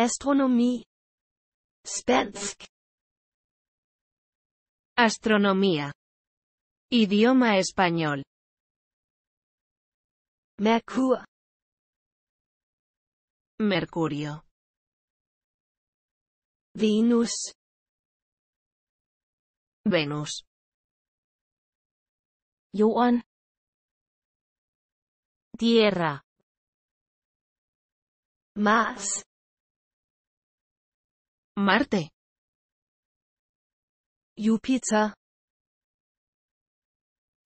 Astronomía. Spansk. Astronomía. Idioma español. Merkur. Mercurio. Venus. Venus. Jorden. Tierra. Mars. Marte. Júpiter.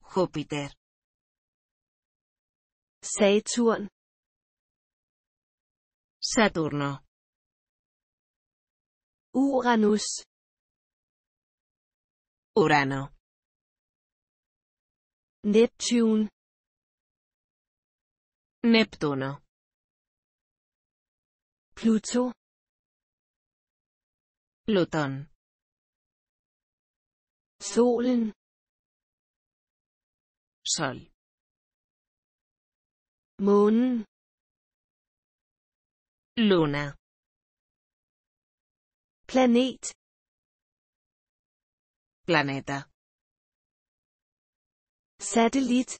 Júpiter. Saturno. Saturno. Uranus. Urano. Neptune. Neptuno. Pluto. Plutón. Sol. Sol. moon Luna. Planet. Planeta. Satellite.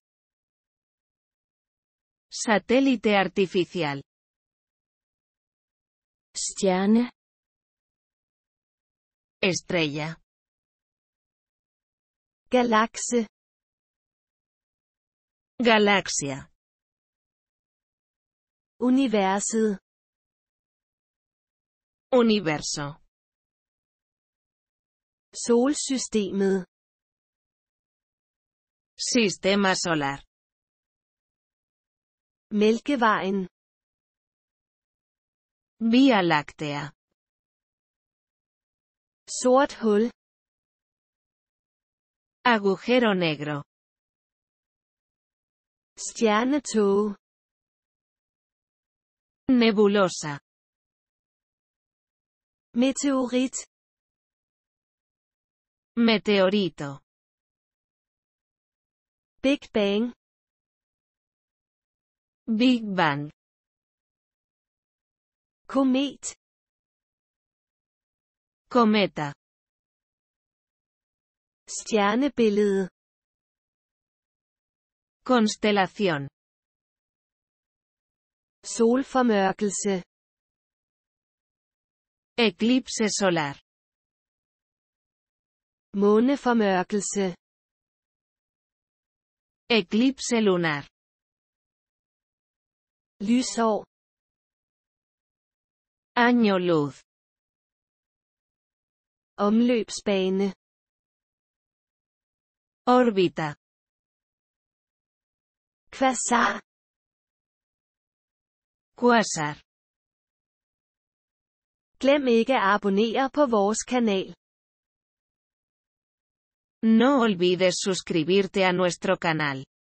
Satélite artificial. Stjerne. Estrella. Galakse. Galaxia. Universet. Universo. Solsystemet. Sistema solar. Mælkevejen. Via Láctea. Sort hole. Agujero negro. Stjernetog. Nebulosa. Meteorit. Meteorito. Big Bang. Big Bang. cometa. Kometa. Stjernebillede. Konstellation. Solformørkelse. Eclipse solar. Måneformørkelse. Eclipse lunar. Lysår. Año luz. omløbsbane órbita Quasar. quasar Glem ikke at abonnere på vores kanal. No olvides suscribirte a nuestro canal.